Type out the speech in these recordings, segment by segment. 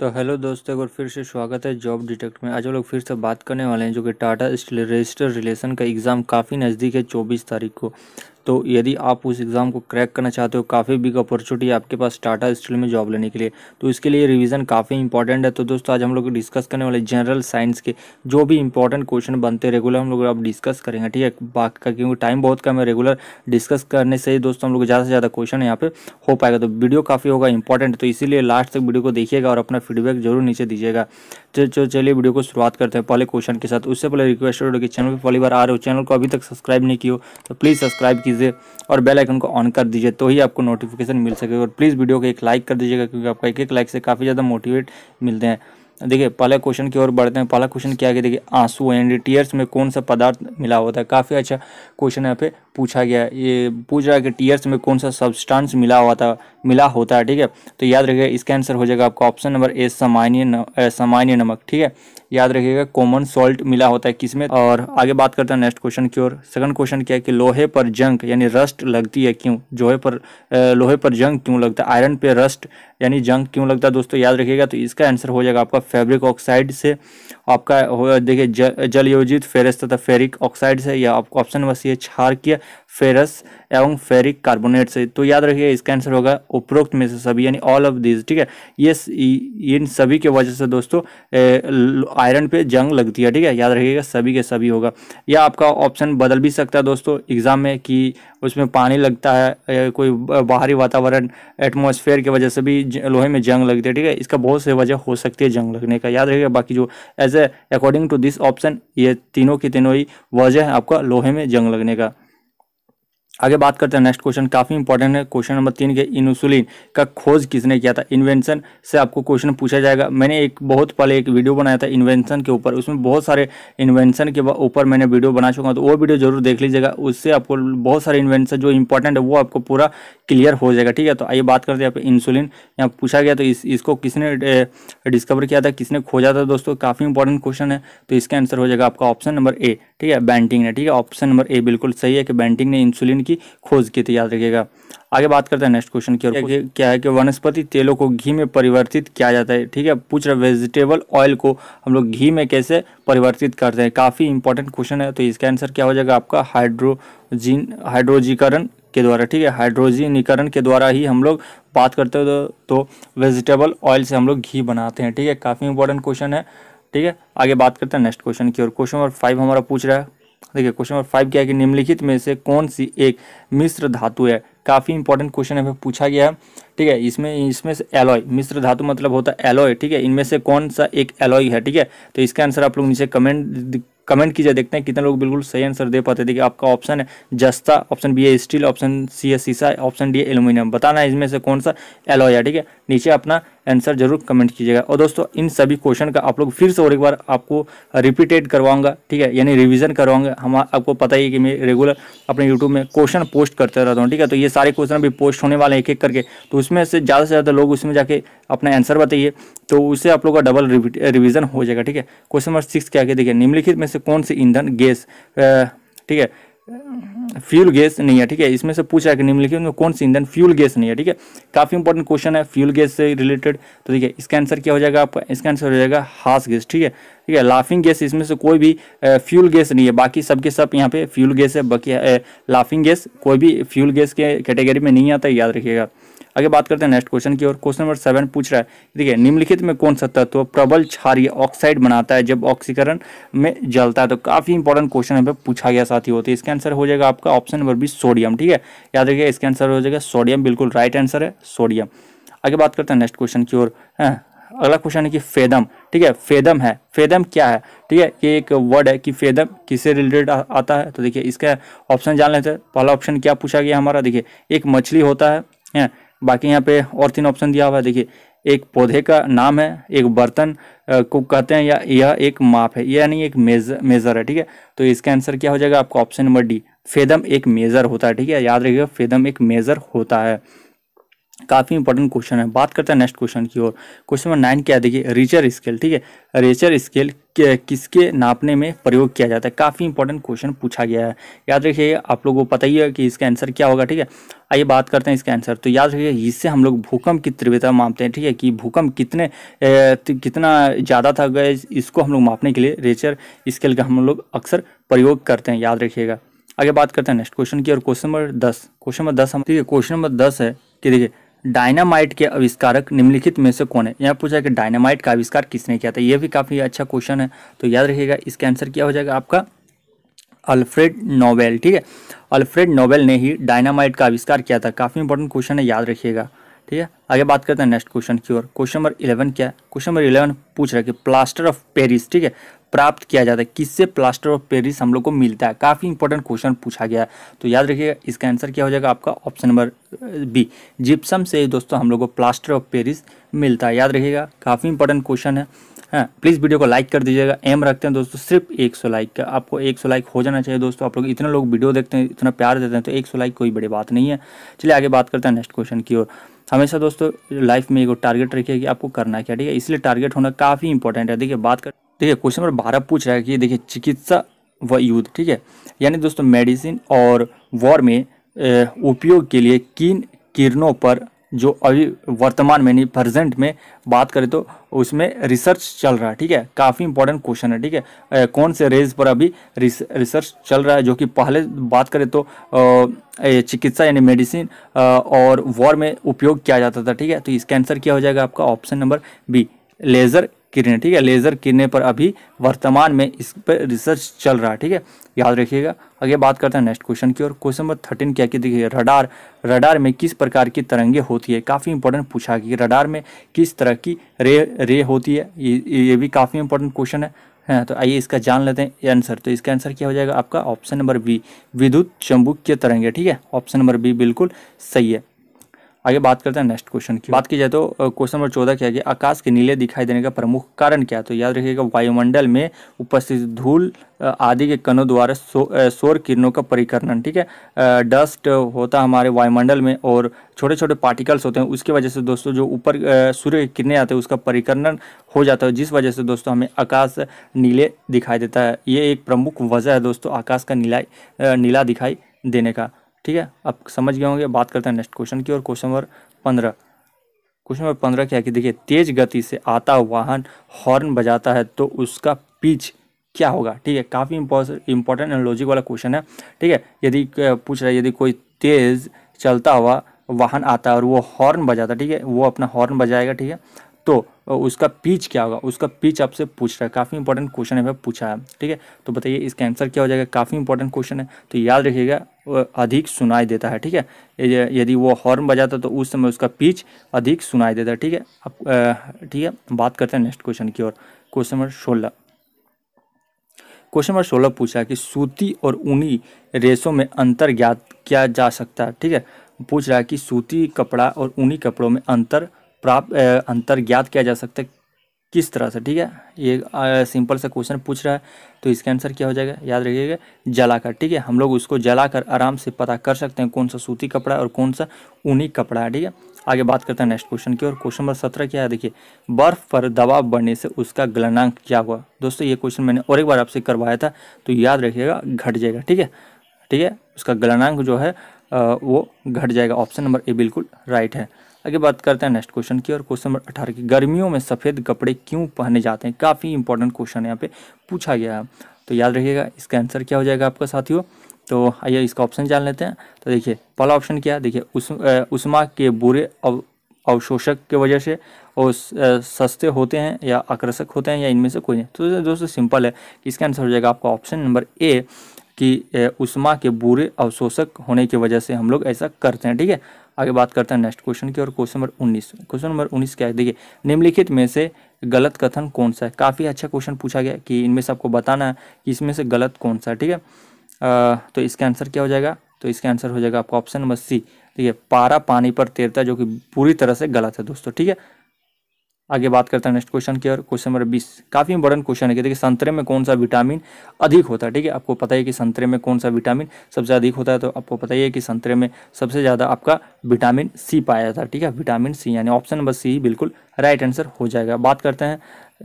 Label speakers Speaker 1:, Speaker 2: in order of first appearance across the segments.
Speaker 1: तो हेलो दोस्तों एक बार फिर से स्वागत है जॉब डिटेक्ट में आज हम लोग फिर से बात करने वाले हैं जो कि टाटा स्टील रजिस्टर रिलेशन का एग्ज़ाम काफ़ी नज़दीक है चौबीस तारीख को तो यदि आप उस एग्ज़ाम को क्रैक करना चाहते हो काफ़ी बिग अपॉर्चुनिटी आपके पास टाटा स्टील में जॉब लेने के लिए तो इसके लिए रिवीज़न काफ़ी इंपॉर्टेंट है तो दोस्तों आज हम लोग डिस्कस करने वाले जनरल साइंस के जो भी इंपॉर्टेंट क्वेश्चन बनते रेगुलर हम लोग आप डिस्कस करेंगे ठीक है बाकी का क्योंकि टाइम बहुत कम है रेगुलर डिस्कस करने से ही दोस्तों हम लोग ज़्यादा से ज़्यादा क्वेश्चन यहाँ पे हो पाएगा तो वीडियो काफ़ी होगा इंपॉर्टेंट तो इसीलिए लास्ट तक वीडियो को देखिएगा और अपना फीडबैक जरूर नीचे दीजिएगा तो चलो चलिए वीडियो को शुरुआत करते हैं पहले क्वेश्चन के साथ उससे पहले रिक्वेस्ट कि चैनल पर पहली बार आ रहे हो चैनल को अभी तक सब्सक्राइब नहीं किया तो प्लीज़ सब्सक्राइब कीजिए और बेल आइकन को ऑन कर दीजिए तो ही आपको नोटिफिकेशन मिल सके और प्लीज़ वीडियो को एक लाइक कर दीजिएगा क्योंकि आपका एक एक लाइक से काफ़ी ज़्यादा मोटिवेट मिलते हैं देखिए पहले क्वेश्चन की ओर बढ़ते हैं पहला क्वेश्चन क्या है देखिए आंसू एंड टीयर्स में कौन सा पदार्थ मिला होता है काफ़ी अच्छा क्वेश्चन यहाँ पे पूछा गया ये पूछ रहा है कि टीयर्स में कौन सा सब्सटेंस मिला हुआ था मिला होता है ठीक है तो याद रखिएगा इसका आंसर हो जाएगा आपका ऑप्शन नंबर ए सामान्य सामान्य नमक ठीक है याद रखिएगा कॉमन सॉल्ट मिला होता है किसमें और आगे बात करते हैं नेक्स्ट क्वेश्चन की ओर सेकंड क्वेश्चन क्या है कि लोहे पर जंग यानी रस्ट लगती है क्यों जोहे पर लोहे पर जंग क्यों लगता है आयरन पे रस्ट यानी जंग क्यों लगता है दोस्तों याद रखिएगा तो इसका आंसर हो जाएगा आपका फैब्रिक ऑक्साइड से आपका देखिए जलयोजित फेरस तथा फेरिक ऑक्साइड से या आपको ऑप्शन नंबर सी है छार किया फेरस एवं फेरिक कार्बोनेट से तो याद रखिए इसका आंसर होगा उपरोक्त में से सभी यानी ऑल ऑफ दिस ठीक है ये इन सभी के वजह से दोस्तों आयरन पे जंग लगती है ठीक है याद रखिएगा सभी के सभी होगा या आपका ऑप्शन बदल भी सकता है दोस्तों एग्जाम में कि उसमें पानी लगता है कोई बाहरी वातावरण एटमोसफेयर की वजह से भी लोहे में जंग लगती है ठीक है इसका बहुत से वजह हो सकती है जंग लगने का याद रखिएगा बाकी जो as a according to this option ये तीनों की तीनों ही वजह है आपका लोहे में जंग लगने का आगे बात करते हैं नेक्स्ट क्वेश्चन काफी इंपॉर्टेंट है क्वेश्चन नंबर तीन के इनसुलिन का खोज किसने किया था इन्वेंशन से आपको क्वेश्चन पूछा जाएगा मैंने एक बहुत पहले एक वीडियो बनाया था इन्वेंशन के ऊपर उसमें बहुत सारे इन्वेंशन के ऊपर मैंने वीडियो बना चुका तो वो वीडियो जरूर देख लीजिएगा उससे आपको बहुत सारे इन्वेंशन जो इंपॉर्टेंट है वो आपको पूरा क्लियर हो जाएगा ठीक है तो आइए बात करते हैं आप इंसुलिन यहाँ पूछा गया तो इस, इसको किसने डिस्कवर किया था किसने खोजा था दोस्तों काफी इंपॉर्टेंट क्वेश्चन है तो इसका आंसर हो जाएगा आपका ऑप्शन नंबर ए ठीक है बैंटिंग ने ठीक है ऑप्शन नंबर ए बिल्कुल सही है कि बैंटिंग ने इंसुलिन की खोज की थी याद रखिएगा आगे बात करते हैं नेक्स्ट क्वेश्चन की और क्या है कि वनस्पति तेलों को घी में परिवर्तित किया जाता है ठीक है पूछ रहा वेजिटेबल ऑयल को हम लोग घी में कैसे परिवर्तित करते हैं काफ़ी इंपॉर्टेंट क्वेश्चन है तो इसका आंसर क्या हो जाएगा आपका हाइड्रोजीन हाइड्रोजीकरण के द्वारा ठीक है हाइड्रोजीनीकरण के द्वारा ही हम लोग बात करते हो तो, तो वेजिटेबल ऑयल से हम लोग घी बनाते हैं ठीक है काफ़ी इंपॉर्टेंट क्वेश्चन है ठीक है आगे बात करते हैं नेक्स्ट क्वेश्चन की और क्वेश्चन नंबर फाइव हमारा पूछ रहा है देखिए क्वेश्चन नंबर फाइव क्या है कि निम्नलिखित में से कौन सी एक मिश्र धातु है काफ़ी इंपॉर्टेंट क्वेश्चन है पूछा गया है ठीक है इसमें इसमें से एलॉय मिश्र धातु मतलब होता है एलॉय ठीक है इनमें से कौन सा एक एलॉय है ठीक है तो इसका आंसर आप लोग नीचे कमेंट कमेंट कीजिए देखते हैं कितने लोग बिल्कुल सही आंसर दे पाते देखिए आपका ऑप्शन है जस्ता ऑप्शन बी है स्टील ऑप्शन सी है सीसा ऑप्शन डी है एलुमिनियम बताना है इसमें से कौन सा एलॉय है ठीक है नीचे अपना आंसर जरूर कमेंट कीजिएगा और दोस्तों इन सभी क्वेश्चन का आप लोग फिर से और एक बार आपको रिपीटेड करवाऊंगा ठीक है यानी रिविजन करवाऊंगा हम आपको पता ही है कि मैं रेगुलर अपने यूट्यूब में क्वेश्चन पोस्ट करते रहता हूँ ठीक है तो ये सारे क्वेश्चन अभी पोस्ट होने वाले हैं एक एक करके तो उसमें से ज़्यादा से ज़्यादा लोग उसमें जाके अपना आंसर बताइए तो उससे आप लोग का डबल रिविजन हो जाएगा ठीक है क्वेश्चन नंबर सिक्स क्या देखिए निम्नलिखित में से कौन से ईंधन गैस ठीक है फ्यूल गैस नहीं है ठीक है इसमें से पूछा कि निम्नलिखित में कौन सी ईंधन फ्यूल गैस नहीं है ठीक है काफी इंपॉर्टेंट क्वेश्चन है फ्यूल गैस से रिलेटेड तो ठीक है इसका आंसर क्या हो जाएगा आपका इसका आंसर हो जाएगा हास गैस ठीक है ठीक है लाफिंग गैस इसमें से कोई भी फ्यूल गैस नहीं है बाकी सबके सब यहाँ पे फ्यूल गैस है बाकी लाफिंग गैस कोई भी फ्यूल गैस के कैटेगरी में नहीं आता याद रखिएगा आगे बात करते हैं नेक्स्ट क्वेश्चन की और क्वेश्चन नंबर सेवन पूछ रहा है देखिए निम्नलिखित में कौन सा तत्व प्रबल क्षारीय ऑक्साइड बनाता है जब ऑक्सीकरण में जलता है तो काफ़ी इंपॉर्टेंट क्वेश्चन यहाँ पे पूछा गया साथी होते हैं तो इसका आंसर हो जाएगा आपका ऑप्शन नंबर बी सोडियम ठीक है याद रखिए इसका आंसर हो जाएगा सोडियम बिल्कुल राइट आंसर है सोडियम आगे बात करते हैं नेक्स्ट क्वेश्चन की ओर हाँ, अगला क्वेश्चन है कि फेदम ठीक है फेदम है फेदम क्या है ठीक है ये एक वर्ड है कि फेदम किससे रिलेटेड आता है तो देखिए इसका ऑप्शन जान लेते हैं पहला ऑप्शन क्या पूछा गया हमारा देखिए एक मछली होता है हाँ, बाकी यहाँ पे और तीन ऑप्शन दिया हुआ है देखिए एक पौधे का नाम है एक बर्तन को कहते हैं या यह एक माप है यानी एक मेजर मेज़र है ठीक है तो इसका आंसर क्या हो जाएगा आपका ऑप्शन नंबर डी फेदम एक मेज़र होता है ठीक है याद रखिएगा फेदम एक मेज़र होता है काफ़ी इंपॉर्टेंट क्वेश्चन है बात करते हैं नेक्स्ट क्वेश्चन की ओर क्वेश्चन नंबर नाइन क्या देखिए रिचर स्केल ठीक है रिचर स्केल किसके नापने में प्रयोग किया जाता है काफ़ी इंपॉर्टेंट क्वेश्चन पूछा गया है याद रखिए आप लोगों को पता ही है कि इसका आंसर क्या होगा ठीक है आइए बात करते हैं इसका आंसर तो याद रखिए इससे हम लोग भूकंप की तीव्रता मापते हैं ठीक है कि भूकंप कितने ए, कितना ज़्यादा था गए इसको हम लोग मापने के लिए रेचर स्केल का हम लोग अक्सर प्रयोग करते हैं याद रखिएगा आगे बात करते हैं नेक्स्ट क्वेश्चन की और क्वेश्चन नंबर दस क्वेश्चन नंबर दस हम ठीक है क्वेश्चन नंबर दस है कि देखिए डायनामाइट के आविष्कारक निम्नलिखित में से कौन है यहाँ पूछा कि डायनामाइट का आविष्कार किसने किया था यह भी काफ़ी अच्छा क्वेश्चन है तो याद रखिएगा इसका आंसर क्या हो जाएगा आपका अल्फ्रेड नोबेल ठीक है अल्फ्रेड नोबेल ने ही डायनामाइट का आविष्कार किया था काफ़ी इंपॉर्टेंट क्वेश्चन है याद रखिएगा ठीक है आगे बात करते हैं नेक्स्ट क्वेश्चन की ओर क्वेश्चन नंबर इलेवन क्या है क्वेश्चन नंबर इलेवन पूछ रहा है कि प्लास्टर ऑफ पेरिस ठीक है प्राप्त किया जाता है किससे प्लास्टर ऑफ पेरिस हम लोग को मिलता है काफ़ी इंपॉर्टेंट क्वेश्चन पूछा गया तो याद रखिएगा इसका आंसर क्या हो जाएगा आपका ऑप्शन नंबर बी जिप्सम से दोस्तों हम लोग को प्लास्टर ऑफ पेरिस मिलता है याद रखिएगा काफ़ी इंपॉर्टेंट क्वेश्चन है हाँ प्लीज़ वीडियो को लाइक कर दीजिएगा एम रखते हैं दोस्तों सिर्फ एक सौ लाइक का आपको एक सौ लाइक हो जाना चाहिए दोस्तों आप लोग इतने लोग वीडियो देखते हैं इतना प्यार देते हैं तो एक सौ लाइक कोई बड़ी बात नहीं है चलिए आगे बात करते हैं नेक्स्ट क्वेश्चन की ओर हमेशा दोस्तों लाइफ में एक टारगेट रखिए कि आपको करना क्या ठीक है इसलिए टारगेट होना काफ़ी इंपॉर्टेंट है देखिए बात कर ठीक है क्वेश्चन नंबर बारह पूछ रहा है कि देखिए चिकित्सा व युद्ध ठीक है यानी दोस्तों मेडिसिन और वॉर में उपयोग के लिए किन किरणों पर जो अभी वर्तमान में नहीं प्रजेंट में बात करें तो उसमें रिसर्च चल रहा है ठीक है काफ़ी इंपॉर्टेंट क्वेश्चन है ठीक है ए, कौन से रेज पर अभी रिसर्च चल रहा है जो कि पहले बात करें तो चिकित्सा यानी मेडिसिन और वॉर में उपयोग किया जाता था ठीक है तो इसका आंसर क्या हो जाएगा आपका ऑप्शन नंबर बी लेज़र किरणें ठीक है लेज़र किरणें पर अभी वर्तमान में इस पर रिसर्च चल रहा है ठीक है याद रखिएगा आगे बात करते हैं नेक्स्ट क्वेश्चन की और क्वेश्चन नंबर थर्टीन क्या कि देखिए रडार रडार में किस प्रकार की तरंगे होती है काफ़ी इंपॉर्टेंट पूछा कि रडार में किस तरह की रे रे होती है ये ये भी काफ़ी इंपॉर्टेंट क्वेश्चन है हाँ तो आइए इसका जान लेते हैं आंसर तो इसका आंसर क्या हो जाएगा आपका ऑप्शन नंबर बी विद्युत चंबुक के तरंगे ठीक है ऑप्शन नंबर बी बिल्कुल सही है आगे बात करते हैं नेक्स्ट क्वेश्चन की बात की जाए तो क्वेश्चन नंबर चौदह क्या है आकाश के नीले दिखाई देने का प्रमुख कारण क्या है तो याद रखिएगा वायुमंडल में उपस्थित धूल आदि के कणों द्वारा सौर किरणों का परिकरण ठीक है डस्ट होता हमारे वायुमंडल में और छोटे छोटे पार्टिकल्स होते हैं उसकी वजह से दोस्तों जो ऊपर सूर्य किरणें आते हैं उसका परिकरण हो जाता है जिस वजह से दोस्तों हमें आकाश नीले दिखाई देता है ये एक प्रमुख वजह है दोस्तों आकाश का नीला नीला दिखाई देने का ठीक है अब समझ गए होंगे बात करते हैं नेक्स्ट क्वेश्चन की और क्वेश्चन नंबर पंद्रह क्वेश्चन नंबर पंद्रह क्या है कि देखिए तेज गति से आता वाहन हॉर्न बजाता है तो उसका पिच क्या होगा ठीक है काफ़ी इंपॉर्टेंट एंड लॉजिक वाला क्वेश्चन है ठीक है यदि पूछ रहा है यदि कोई तेज़ चलता हुआ वाहन आता है और वो हॉर्न बजाता ठीक है वो अपना हॉर्न बजाएगा ठीक है तो उसका पीच क्या होगा उसका पीच आपसे पूछ रहा है काफ़ी इंपॉर्टेंट क्वेश्चन है पूछा है ठीक है तो बताइए इसका आंसर क्या हो जाएगा काफ़ी इंपॉर्टेंट क्वेश्चन है तो याद रखिएगा अधिक सुनाई देता है ठीक है यदि वो हॉर्न बजाता तो उस समय उसका पीच अधिक सुनाई देता है ठीक है अब ठीक है बात करते हैं नेक्स्ट क्वेश्चन की ओर क्वेश्चन नंबर सोलह क्वेश्चन नंबर सोलह पूछा कि सूती और ऊनी रेसों में अंतर ज्ञात किया जा सकता है ठीक है पूछ रहा है कि सूती कपड़ा और ऊनी कपड़ों में अंतर प्राप्त अंतर ज्ञात किया जा सकता है किस तरह से ठीक है ये सिंपल सा क्वेश्चन पूछ रहा है तो इसका आंसर क्या हो जाएगा याद रखिएगा जलाकर ठीक है हम लोग उसको जलाकर आराम से पता कर सकते हैं कौन सा सूती कपड़ा है और कौन सा ऊनी कपड़ा है ठीक है आगे बात करते हैं नेक्स्ट क्वेश्चन की और क्वेश्चन नंबर सत्रह क्या है देखिए बर्फ़ पर दबाव बढ़ने से उसका गलनांक क्या हुआ दोस्तों ये क्वेश्चन मैंने और एक बार आपसे करवाया था तो याद रखिएगा घट जाएगा ठीक है ठीक है उसका गलनांक जो है वो घट जाएगा ऑप्शन नंबर ए बिल्कुल राइट है आगे बात करते हैं नेक्स्ट क्वेश्चन की और क्वेश्चन नंबर अठारह की गर्मियों में सफ़ेद कपड़े क्यों पहने जाते हैं काफ़ी इंपॉर्टेंट क्वेश्चन यहाँ पे पूछा गया है तो याद रखिएगा इसका आंसर क्या हो जाएगा आपका साथियों तो आइए इसका ऑप्शन जान लेते हैं तो देखिए पहला ऑप्शन क्या है देखिए उस के बुरे अव, अवशोषक के वजह से और सस्ते होते हैं या आकर्षक होते हैं या इनमें से कोई नहीं तो दोस्तों सिंपल है कि इसका आंसर हो जाएगा आपका ऑप्शन नंबर ए कि उष्मा के बुरे अवशोषक होने की वजह से हम लोग ऐसा करते हैं ठीक है आगे बात करते हैं नेक्स्ट क्वेश्चन की और क्वेश्चन नंबर उन्नीस क्वेश्चन नंबर उन्नीस क्या है देखिए निम्नलिखित में से गलत कथन कौन सा है काफ़ी अच्छा क्वेश्चन पूछा गया कि इनमें से आपको बताना है कि इसमें से गलत कौन सा है ठीक है तो इसका आंसर क्या हो जाएगा तो इसका आंसर हो जाएगा आपका ऑप्शन नंबर सी ठीक है पारा पानी पर तैरता जो कि पूरी तरह से गलत है दोस्तों ठीक है आगे बात करते हैं नेक्स्ट क्वेश्चन की और क्वेश्चन नंबर बीस काफ़ी इंपॉर्टेंट क्वेश्चन है कि देखिए संतरे में कौन सा विटामिन अधिक होता है ठीक है आपको पता है कि संतरे में कौन सा विटामिन सबसे अधिक होता है तो आपको पता ही है कि संतरे में सबसे ज़्यादा आपका विटामिन सी पाया जाता है ठीक है विटामिन सी यानी ऑप्शन नंबर सी बिल्कुल राइट आंसर हो जाएगा बात करते हैं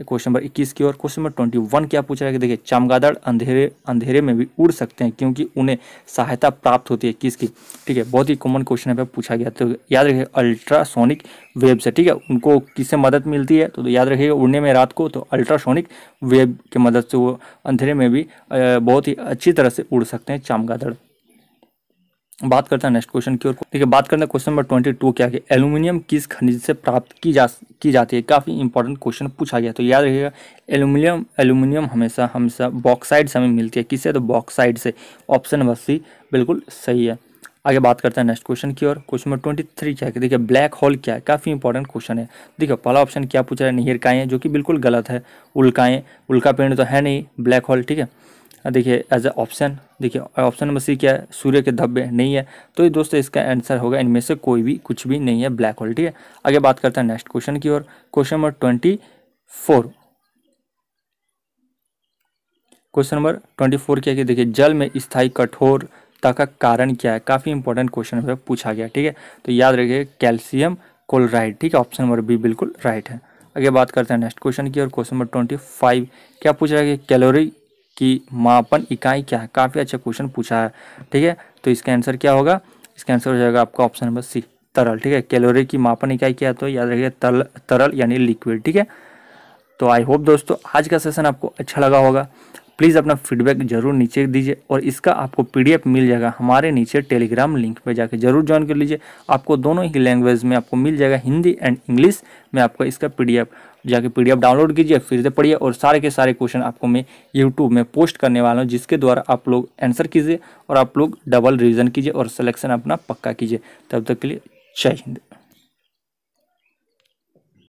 Speaker 1: क्वेश्चन नंबर 21 की ओर क्वेश्चन नंबर 21 क्या पूछ रहा है कि देखिए चमगादड़ अंधेरे अंधेरे में भी उड़ सकते हैं क्योंकि उन्हें सहायता प्राप्त होती है किसकी ठीक है बहुत ही कॉमन क्वेश्चन है पूछा गया तो याद रखिए अल्ट्रासोनिक वेब से ठीक है उनको किससे मदद मिलती है तो याद रखिएगा उड़ने में रात को तो अल्ट्रासोनिक वेब की मदद से वो अंधेरे में भी बहुत ही अच्छी तरह से उड़ सकते हैं चमगादड़ बात करते हैं नेक्स्ट क्वेश्चन की ओर देखिए बात करते हैं क्वेश्चन नंबर ट्वेंटी टू क्या है एलुमिनियम किस खनिज से प्राप्त की जा की जाती है काफ़ी इंपॉर्टेंट क्वेश्चन पूछा गया तो याद रखिएगा एलुमिनियम एलुमिनियम हमेशा हमेशा बॉक्साइड से हमें मिलती है किससे तो बॉक्साइड से ऑप्शन नंबर सी बिल्कुल सही है आगे बात करते हैं नेक्स्ट क्वेश्चन की ओर क्वेश्चन नंबर ट्वेंटी थ्री क्या है देखिए ब्लैक होल क्या है काफ़ी इंपॉर्टेंट क्वेश्चन है देखिए पहला ऑप्शन क्या पूछ रहा है निहिरकाएँ जो कि बिल्कुल गलत है उल्काएँ उल्का पेड़ तो है नहीं ब्लैक होल ठीक है देखिए एज ए ऑप्शन देखिए ऑप्शन नंबर सी क्या है सूर्य के धब्बे नहीं है तो ये दोस्तों इसका आंसर होगा इनमें से कोई भी कुछ भी नहीं है ब्लैक होल ठीक है आगे बात करते हैं नेक्स्ट क्वेश्चन की ओर question number twenty four question number twenty four क्या देखिए जल में स्थायी कठोरता का कारण क्या है काफ़ी इंपॉर्टेंट क्वेश्चन पूछा गया ठीक है तो याद रखिए कैल्शियम कोलराइड ठीक है ऑप्शन नंबर बी बिल्कुल राइट है आगे बात करते हैं नेक्स्ट क्वेश्चन की और क्वेश्चन नंबर ट्वेंटी फाइव क्या पूछ रहा है कि कैलोरी की मापन इकाई क्या है काफ़ी अच्छा क्वेश्चन पूछा है ठीक है तो इसका आंसर क्या होगा इसका आंसर हो जाएगा आपका ऑप्शन नंबर सी तरल ठीक है कैलोरी की मापन इकाई क्या है तो याद रखिए तरल तरल यानी लिक्विड ठीक है तो आई होप दोस्तों आज का सेशन आपको अच्छा लगा होगा प्लीज़ अपना फीडबैक जरूर नीचे दीजिए और इसका आपको पीडीएफ मिल जाएगा हमारे नीचे टेलीग्राम लिंक पे जाकर जरूर ज्वाइन कर लीजिए आपको दोनों ही लैंग्वेज में आपको मिल जाएगा हिंदी एंड इंग्लिश में आपको इसका पीडीएफ जाके पी डाउनलोड कीजिए फिर से पढ़िए और सारे के सारे क्वेश्चन आपको मैं यूट्यूब में पोस्ट करने वाला हूँ जिसके द्वारा आप लोग आंसर कीजिए और आप लोग डबल रिविजन कीजिए और सलेक्शन अपना पक्का कीजिए तब तक के लिए जय हिंद